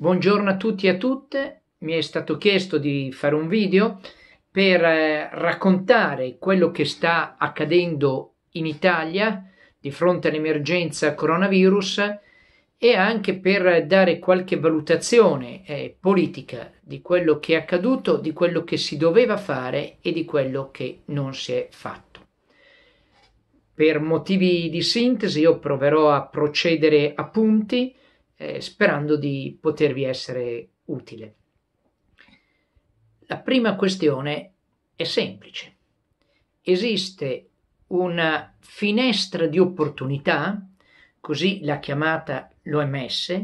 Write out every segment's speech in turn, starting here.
Buongiorno a tutti e a tutte, mi è stato chiesto di fare un video per eh, raccontare quello che sta accadendo in Italia di fronte all'emergenza coronavirus e anche per dare qualche valutazione eh, politica di quello che è accaduto, di quello che si doveva fare e di quello che non si è fatto. Per motivi di sintesi io proverò a procedere a punti eh, sperando di potervi essere utile. La prima questione è semplice. Esiste una finestra di opportunità, così l'ha chiamata l'OMS,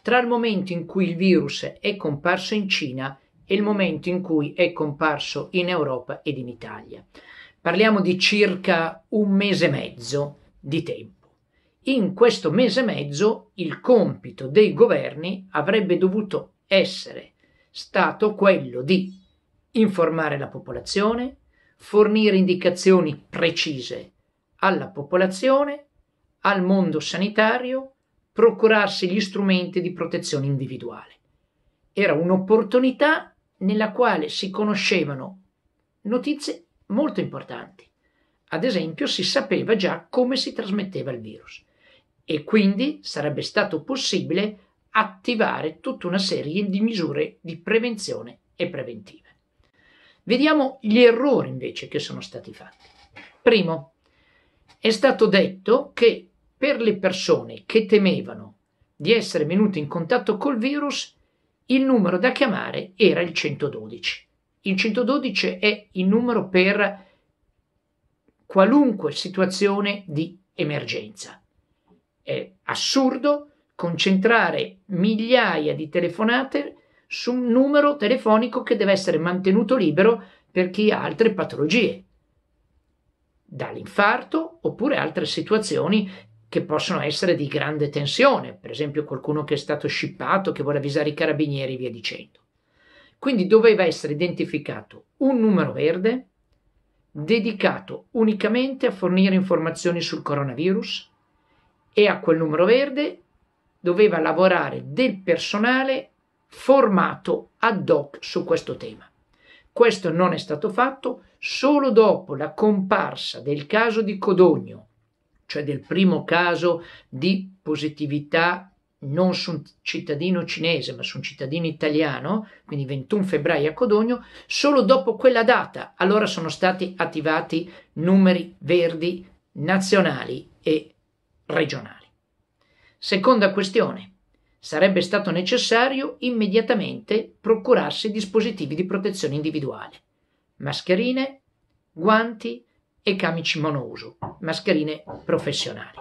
tra il momento in cui il virus è comparso in Cina e il momento in cui è comparso in Europa ed in Italia. Parliamo di circa un mese e mezzo di tempo in questo mese e mezzo il compito dei governi avrebbe dovuto essere stato quello di informare la popolazione, fornire indicazioni precise alla popolazione, al mondo sanitario, procurarsi gli strumenti di protezione individuale. Era un'opportunità nella quale si conoscevano notizie molto importanti. Ad esempio si sapeva già come si trasmetteva il virus e quindi sarebbe stato possibile attivare tutta una serie di misure di prevenzione e preventive. Vediamo gli errori invece che sono stati fatti. Primo, è stato detto che per le persone che temevano di essere venute in contatto col virus, il numero da chiamare era il 112. Il 112 è il numero per qualunque situazione di emergenza. È assurdo concentrare migliaia di telefonate su un numero telefonico che deve essere mantenuto libero per chi ha altre patologie, dall'infarto oppure altre situazioni che possono essere di grande tensione, per esempio qualcuno che è stato scippato, che vuole avvisare i carabinieri e via dicendo. Quindi doveva essere identificato un numero verde dedicato unicamente a fornire informazioni sul coronavirus, e a quel numero verde doveva lavorare del personale formato ad hoc su questo tema. Questo non è stato fatto solo dopo la comparsa del caso di Codogno, cioè del primo caso di positività non su un cittadino cinese ma su un cittadino italiano, quindi 21 febbraio a Codogno, solo dopo quella data allora sono stati attivati numeri verdi nazionali e regionali. Seconda questione. Sarebbe stato necessario immediatamente procurarsi dispositivi di protezione individuale, mascherine, guanti e camici monouso, mascherine professionali.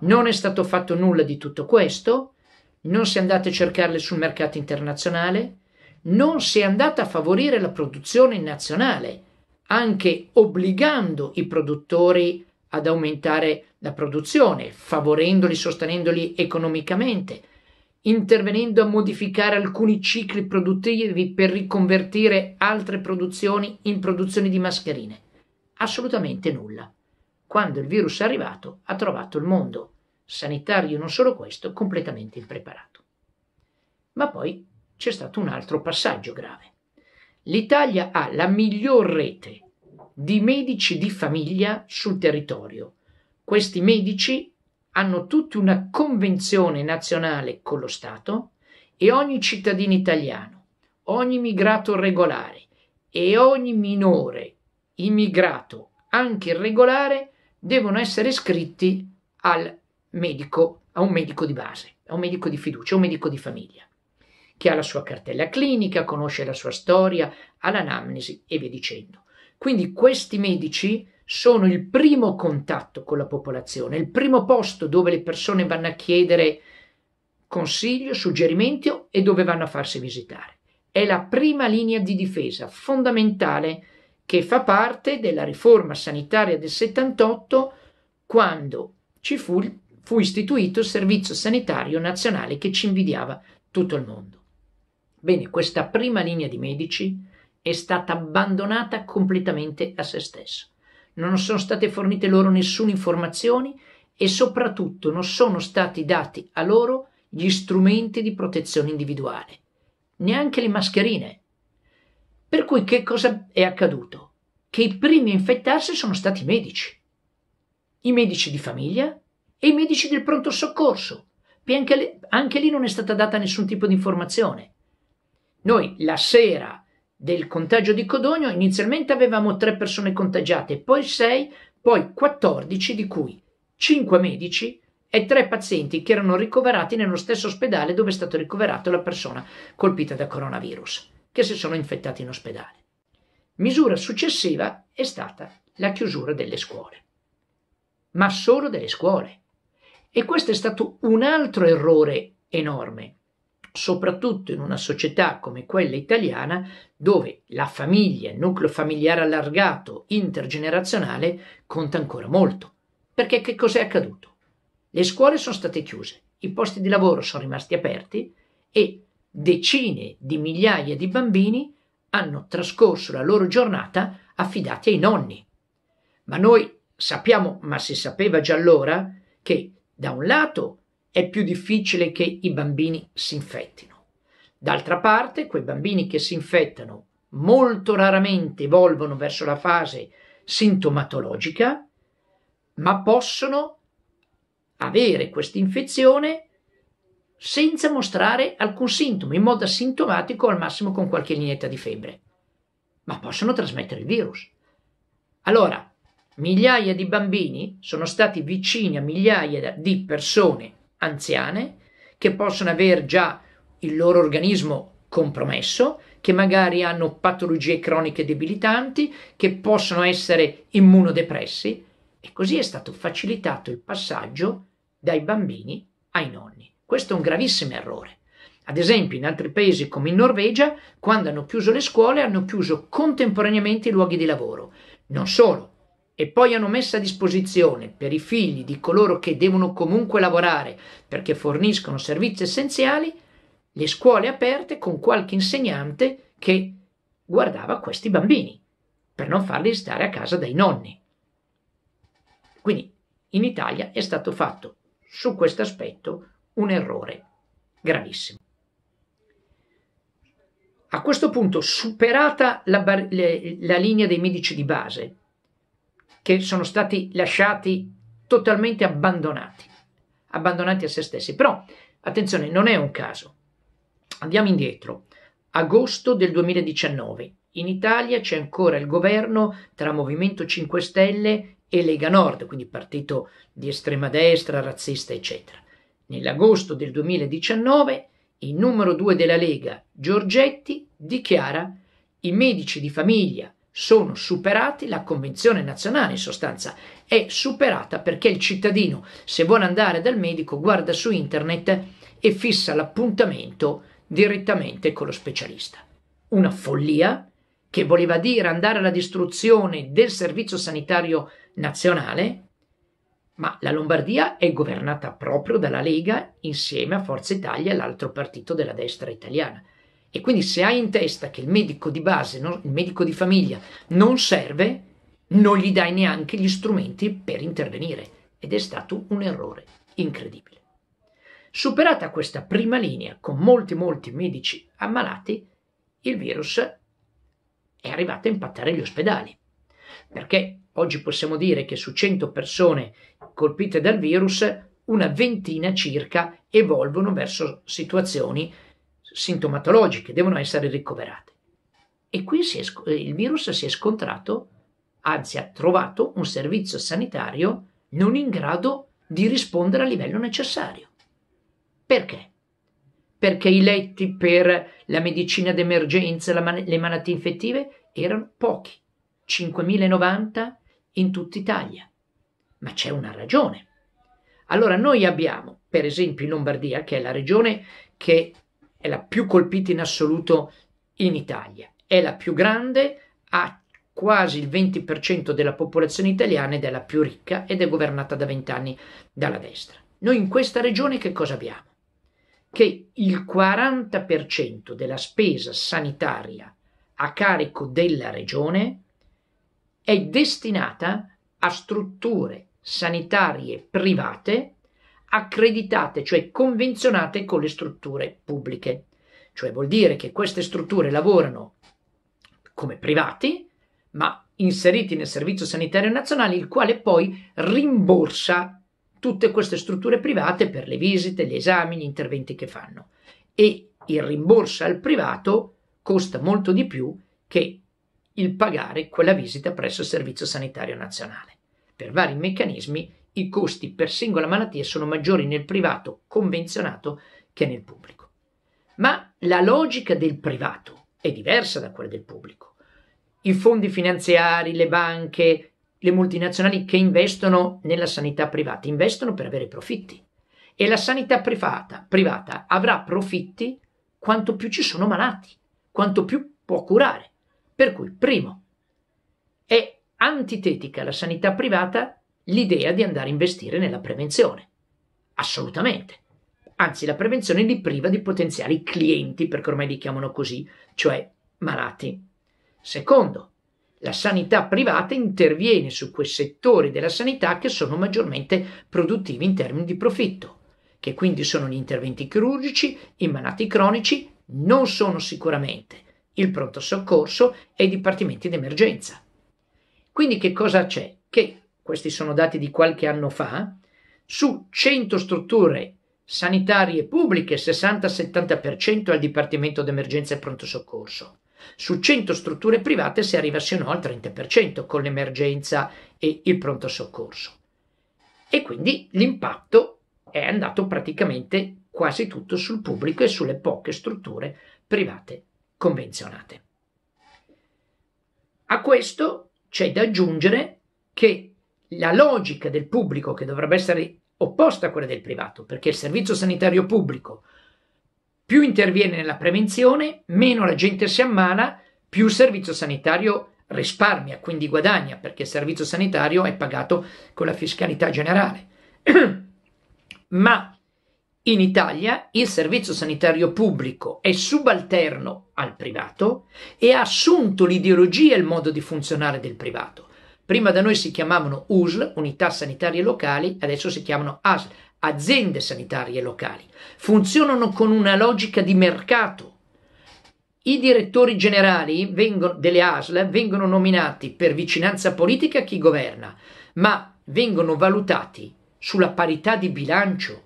Non è stato fatto nulla di tutto questo, non si è andate a cercarle sul mercato internazionale, non si è andata a favorire la produzione nazionale, anche obbligando i produttori a ad aumentare la produzione, favorendoli, sostenendoli economicamente, intervenendo a modificare alcuni cicli produttivi per riconvertire altre produzioni in produzioni di mascherine. Assolutamente nulla. Quando il virus è arrivato ha trovato il mondo sanitario, non solo questo, completamente impreparato. Ma poi c'è stato un altro passaggio grave. L'Italia ha la miglior rete di medici di famiglia sul territorio. Questi medici hanno tutti una convenzione nazionale con lo Stato e ogni cittadino italiano, ogni immigrato regolare e ogni minore immigrato anche irregolare devono essere iscritti al medico, a un medico di base, a un medico di fiducia, a un medico di famiglia, che ha la sua cartella clinica, conosce la sua storia, ha l'anamnesi e via dicendo. Quindi questi medici sono il primo contatto con la popolazione, il primo posto dove le persone vanno a chiedere consiglio, suggerimenti e dove vanno a farsi visitare. È la prima linea di difesa fondamentale che fa parte della riforma sanitaria del 78 quando ci fu, fu istituito il Servizio Sanitario Nazionale che ci invidiava tutto il mondo. Bene, questa prima linea di medici è stata abbandonata completamente a se stessa. Non sono state fornite loro nessuna informazione e soprattutto non sono stati dati a loro gli strumenti di protezione individuale, neanche le mascherine. Per cui che cosa è accaduto? Che i primi a infettarsi sono stati i medici, i medici di famiglia e i medici del pronto soccorso, anche lì non è stata data nessun tipo di informazione. Noi la sera del contagio di Codogno inizialmente avevamo tre persone contagiate, poi sei, poi 14 di cui 5 medici e tre pazienti che erano ricoverati nello stesso ospedale dove è stata ricoverata la persona colpita da coronavirus, che si sono infettati in ospedale. Misura successiva è stata la chiusura delle scuole, ma solo delle scuole. E questo è stato un altro errore enorme soprattutto in una società come quella italiana, dove la famiglia, il nucleo familiare allargato, intergenerazionale, conta ancora molto. Perché che cos'è accaduto? Le scuole sono state chiuse, i posti di lavoro sono rimasti aperti e decine di migliaia di bambini hanno trascorso la loro giornata affidati ai nonni. Ma noi sappiamo, ma si sapeva già allora, che da un lato è più difficile che i bambini si infettino. D'altra parte, quei bambini che si infettano molto raramente evolvono verso la fase sintomatologica, ma possono avere questa infezione senza mostrare alcun sintomo, in modo asintomatico al massimo con qualche lineetta di febbre. Ma possono trasmettere il virus. Allora, migliaia di bambini sono stati vicini a migliaia di persone anziane che possono aver già il loro organismo compromesso, che magari hanno patologie croniche debilitanti, che possono essere immunodepressi e così è stato facilitato il passaggio dai bambini ai nonni. Questo è un gravissimo errore. Ad esempio, in altri paesi come in Norvegia, quando hanno chiuso le scuole, hanno chiuso contemporaneamente i luoghi di lavoro. Non solo, e poi hanno messo a disposizione per i figli di coloro che devono comunque lavorare perché forniscono servizi essenziali le scuole aperte con qualche insegnante che guardava questi bambini per non farli stare a casa dai nonni. Quindi in Italia è stato fatto su questo aspetto un errore gravissimo. A questo punto, superata la, la linea dei medici di base, che sono stati lasciati totalmente abbandonati, abbandonati a se stessi. Però, attenzione, non è un caso. Andiamo indietro. Agosto del 2019. In Italia c'è ancora il governo tra Movimento 5 Stelle e Lega Nord, quindi partito di estrema destra, razzista, eccetera. Nell'agosto del 2019 il numero 2 della Lega, Giorgetti, dichiara i medici di famiglia sono superati la convenzione nazionale in sostanza è superata perché il cittadino se vuole andare dal medico guarda su internet e fissa l'appuntamento direttamente con lo specialista una follia che voleva dire andare alla distruzione del servizio sanitario nazionale ma la Lombardia è governata proprio dalla Lega insieme a Forza Italia e l'altro partito della destra italiana e quindi se hai in testa che il medico di base, il medico di famiglia non serve, non gli dai neanche gli strumenti per intervenire. Ed è stato un errore incredibile. Superata questa prima linea con molti molti medici ammalati, il virus è arrivato a impattare gli ospedali. Perché oggi possiamo dire che su 100 persone colpite dal virus, una ventina circa evolvono verso situazioni sintomatologiche, devono essere ricoverate. E qui è, il virus si è scontrato, anzi ha trovato un servizio sanitario non in grado di rispondere a livello necessario. Perché? Perché i letti per la medicina d'emergenza, la man- le malattie infettive erano pochi, 5.090 in tutta Italia. Ma c'è una ragione. Allora noi abbiamo, per esempio in Lombardia, che è la regione che è la più colpita in assoluto in Italia, è la più grande, ha quasi il 20% della popolazione italiana ed è la più ricca ed è governata da 20 anni dalla destra. Noi in questa regione che cosa abbiamo? Che il 40% della spesa sanitaria a carico della regione è destinata a strutture sanitarie private accreditate, cioè convenzionate con le strutture pubbliche. Cioè vuol dire che queste strutture lavorano come privati, ma inseriti nel Servizio Sanitario Nazionale, il quale poi rimborsa tutte queste strutture private per le visite, gli esami, gli interventi che fanno. E il rimborso al privato costa molto di più che il pagare quella visita presso il Servizio Sanitario Nazionale, per vari meccanismi i costi per singola malattia sono maggiori nel privato convenzionato che nel pubblico. Ma la logica del privato è diversa da quella del pubblico. I fondi finanziari, le banche, le multinazionali che investono nella sanità privata investono per avere profitti e la sanità privata, privata avrà profitti quanto più ci sono malati, quanto più può curare. Per cui, primo, è antitetica la sanità privata l'idea di andare a investire nella prevenzione. Assolutamente. Anzi, la prevenzione li priva di potenziali clienti, perché ormai li chiamano così, cioè malati. Secondo, la sanità privata interviene su quei settori della sanità che sono maggiormente produttivi in termini di profitto, che quindi sono gli interventi chirurgici, i malati cronici, non sono sicuramente il pronto soccorso e i dipartimenti d'emergenza. Quindi che cosa c'è? Che questi sono dati di qualche anno fa, su 100 strutture sanitarie pubbliche 60-70% al Dipartimento d'Emergenza e Pronto Soccorso. Su 100 strutture private si arriva se no al 30% con l'emergenza e il pronto soccorso. E quindi l'impatto è andato praticamente quasi tutto sul pubblico e sulle poche strutture private convenzionate. A questo c'è da aggiungere che la logica del pubblico che dovrebbe essere opposta a quella del privato, perché il servizio sanitario pubblico più interviene nella prevenzione, meno la gente si ammala, più il servizio sanitario risparmia, quindi guadagna, perché il servizio sanitario è pagato con la fiscalità generale. Ma in Italia il servizio sanitario pubblico è subalterno al privato e ha assunto l'ideologia e il modo di funzionare del privato. Prima da noi si chiamavano USL, unità sanitarie locali, adesso si chiamano ASL, aziende sanitarie locali. Funzionano con una logica di mercato. I direttori generali vengono, delle ASL vengono nominati per vicinanza politica a chi governa, ma vengono valutati sulla parità di bilancio,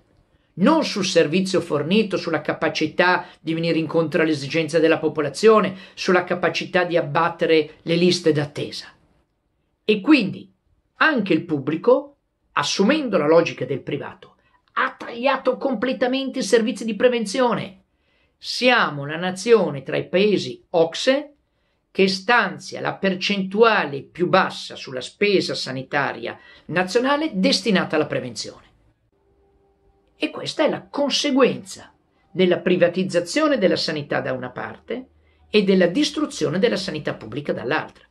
non sul servizio fornito, sulla capacità di venire incontro alle esigenze della popolazione, sulla capacità di abbattere le liste d'attesa. E quindi anche il pubblico, assumendo la logica del privato, ha tagliato completamente i servizi di prevenzione. Siamo la nazione tra i paesi OXE che stanzia la percentuale più bassa sulla spesa sanitaria nazionale destinata alla prevenzione. E questa è la conseguenza della privatizzazione della sanità da una parte e della distruzione della sanità pubblica dall'altra.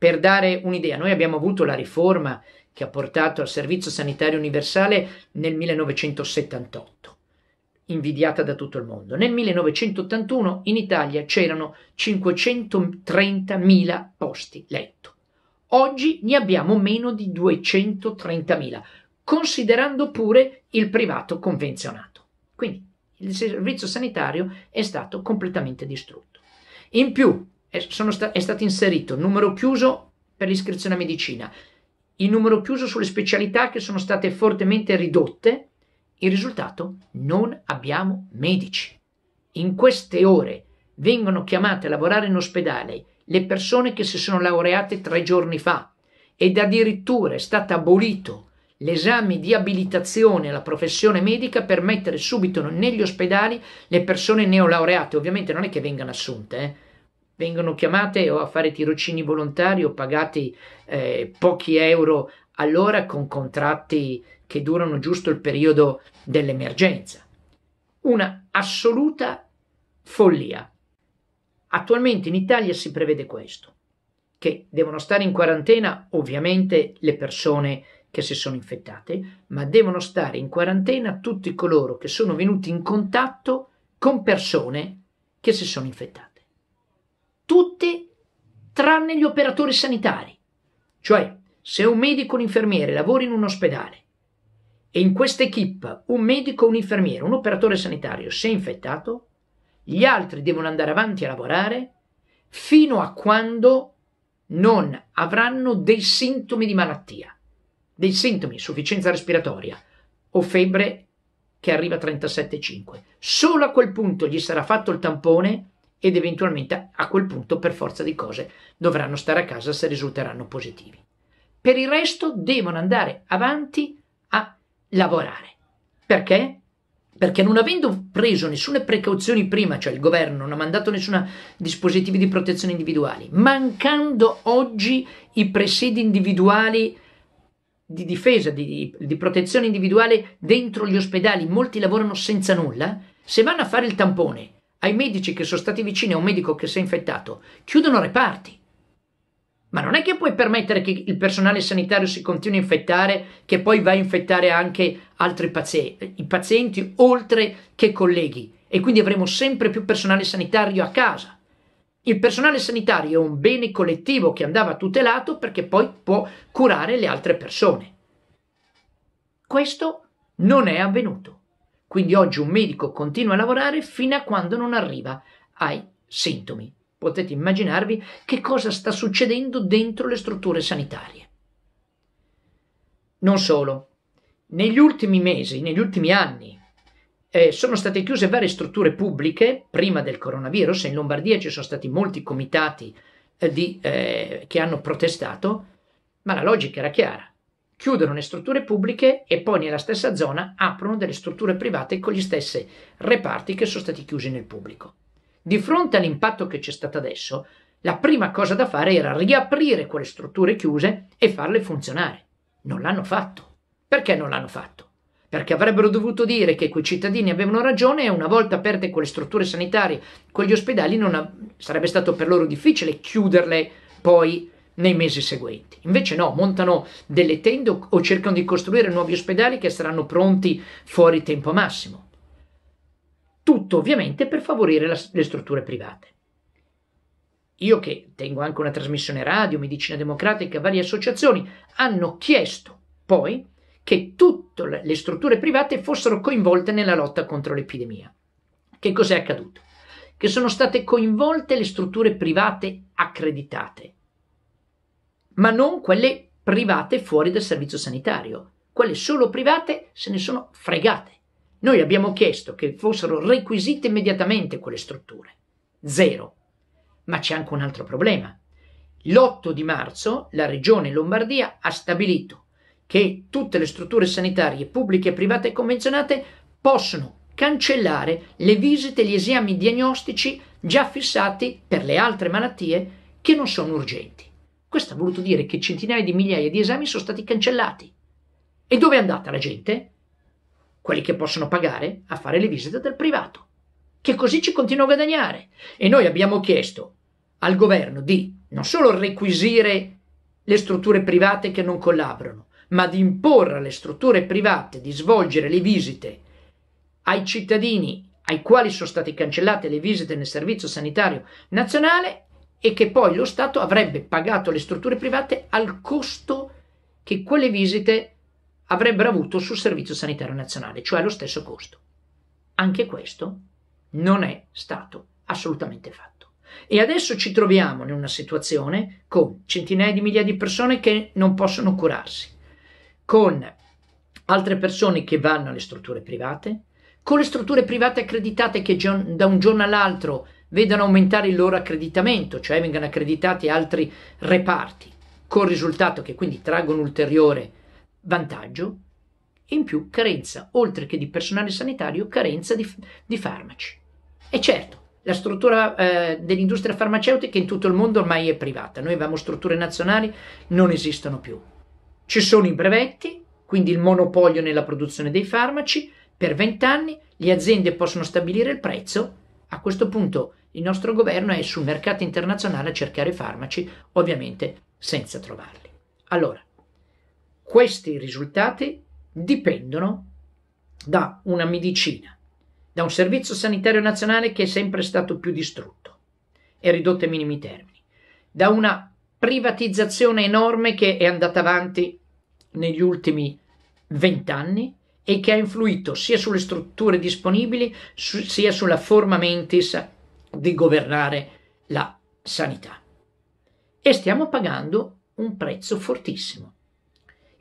Per dare un'idea, noi abbiamo avuto la riforma che ha portato al servizio sanitario universale nel 1978, invidiata da tutto il mondo. Nel 1981 in Italia c'erano 530.000 posti letto. Oggi ne abbiamo meno di 230.000, considerando pure il privato convenzionato. Quindi il servizio sanitario è stato completamente distrutto. In più, sta- è stato inserito numero chiuso per l'iscrizione a medicina, il numero chiuso sulle specialità che sono state fortemente ridotte, il risultato non abbiamo medici. In queste ore vengono chiamate a lavorare in ospedale le persone che si sono laureate tre giorni fa ed addirittura è stato abolito l'esame di abilitazione alla professione medica per mettere subito negli ospedali le persone neolaureate. Ovviamente non è che vengano assunte, eh? vengono chiamate o a fare tirocini volontari o pagati eh, pochi euro all'ora con contratti che durano giusto il periodo dell'emergenza. Una assoluta follia. Attualmente in Italia si prevede questo, che devono stare in quarantena ovviamente le persone che si sono infettate, ma devono stare in quarantena tutti coloro che sono venuti in contatto con persone che si sono infettate tutte tranne gli operatori sanitari. Cioè, se un medico o un infermiere lavora in un ospedale e in questa equip un medico, un infermiere, un operatore sanitario si è infettato, gli altri devono andare avanti a lavorare fino a quando non avranno dei sintomi di malattia, dei sintomi, insufficienza respiratoria o febbre che arriva a 37,5. Solo a quel punto gli sarà fatto il tampone ed eventualmente a quel punto per forza di cose dovranno stare a casa se risulteranno positivi. Per il resto devono andare avanti a lavorare. Perché? Perché non avendo preso nessuna precauzione prima, cioè il governo non ha mandato nessuna dispositivi di protezione individuali, mancando oggi i presidi individuali di difesa, di, di, protezione individuale dentro gli ospedali, molti lavorano senza nulla, se vanno a fare il tampone ai medici che sono stati vicini a un medico che si è infettato, chiudono reparti. Ma non è che puoi permettere che il personale sanitario si continui a infettare, che poi va a infettare anche altri pazienti, i pazienti oltre che colleghi. E quindi avremo sempre più personale sanitario a casa. Il personale sanitario è un bene collettivo che andava tutelato perché poi può curare le altre persone. Questo non è avvenuto. Quindi oggi un medico continua a lavorare fino a quando non arriva ai sintomi. Potete immaginarvi che cosa sta succedendo dentro le strutture sanitarie. Non solo. Negli ultimi mesi, negli ultimi anni, eh, sono state chiuse varie strutture pubbliche prima del coronavirus. In Lombardia ci sono stati molti comitati eh, di, eh, che hanno protestato, ma la logica era chiara chiudono le strutture pubbliche e poi nella stessa zona aprono delle strutture private con gli stessi reparti che sono stati chiusi nel pubblico. Di fronte all'impatto che c'è stato adesso, la prima cosa da fare era riaprire quelle strutture chiuse e farle funzionare. Non l'hanno fatto. Perché non l'hanno fatto? Perché avrebbero dovuto dire che quei cittadini avevano ragione e una volta aperte quelle strutture sanitarie, quegli ospedali, non av- sarebbe stato per loro difficile chiuderle poi nei mesi seguenti. Invece no, montano delle tende o cercano di costruire nuovi ospedali che saranno pronti fuori tempo massimo. Tutto ovviamente per favorire la, le strutture private. Io che tengo anche una trasmissione radio, Medicina Democratica, varie associazioni, hanno chiesto poi che tutte le strutture private fossero coinvolte nella lotta contro l'epidemia. Che cos'è accaduto? Che sono state coinvolte le strutture private accreditate, ma non quelle private fuori dal servizio sanitario. Quelle solo private se ne sono fregate. Noi abbiamo chiesto che fossero requisite immediatamente quelle strutture. Zero. Ma c'è anche un altro problema. L'8 di marzo la Regione Lombardia ha stabilito che tutte le strutture sanitarie pubbliche, private e convenzionate possono cancellare le visite e gli esami diagnostici già fissati per le altre malattie che non sono urgenti. Questo ha voluto dire che centinaia di migliaia di esami sono stati cancellati. E dove è andata la gente? Quelli che possono pagare a fare le visite del privato, che così ci continua a guadagnare. E noi abbiamo chiesto al governo di non solo requisire le strutture private che non collaborano, ma di imporre alle strutture private di svolgere le visite ai cittadini ai quali sono state cancellate le visite nel Servizio Sanitario Nazionale e che poi lo Stato avrebbe pagato le strutture private al costo che quelle visite avrebbero avuto sul Servizio Sanitario Nazionale, cioè allo stesso costo. Anche questo non è stato assolutamente fatto. E adesso ci troviamo in una situazione con centinaia di migliaia di persone che non possono curarsi, con altre persone che vanno alle strutture private, con le strutture private accreditate che da un giorno all'altro vedano aumentare il loro accreditamento, cioè vengano accreditati altri reparti, col risultato che quindi traggono ulteriore vantaggio e in più carenza, oltre che di personale sanitario, carenza di, di farmaci. E certo, la struttura eh, dell'industria farmaceutica in tutto il mondo ormai è privata, noi avevamo strutture nazionali, non esistono più. Ci sono i brevetti, quindi il monopolio nella produzione dei farmaci, per vent'anni le aziende possono stabilire il prezzo, a questo punto il nostro governo è sul mercato internazionale a cercare farmaci, ovviamente senza trovarli. Allora, questi risultati dipendono da una medicina, da un servizio sanitario nazionale che è sempre stato più distrutto e ridotto ai minimi termini, da una privatizzazione enorme che è andata avanti negli ultimi vent'anni e che ha influito sia sulle strutture disponibili su, sia sulla forma mentis di governare la sanità. E stiamo pagando un prezzo fortissimo.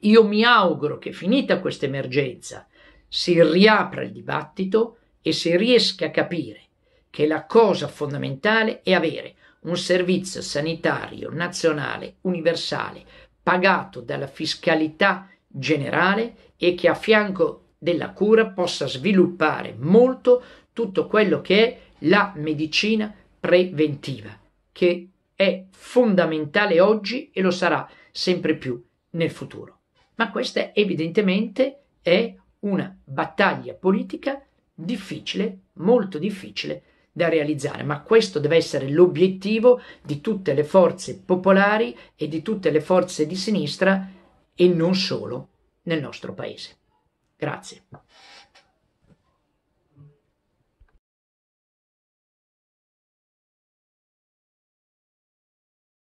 Io mi auguro che finita questa emergenza si riapra il dibattito e si riesca a capire che la cosa fondamentale è avere un servizio sanitario nazionale universale pagato dalla fiscalità generale e che a fianco della cura possa sviluppare molto tutto quello che è la medicina preventiva, che è fondamentale oggi e lo sarà sempre più nel futuro. Ma questa evidentemente è una battaglia politica difficile, molto difficile da realizzare, ma questo deve essere l'obiettivo di tutte le forze popolari e di tutte le forze di sinistra e non solo nel nostro paese. Grazie.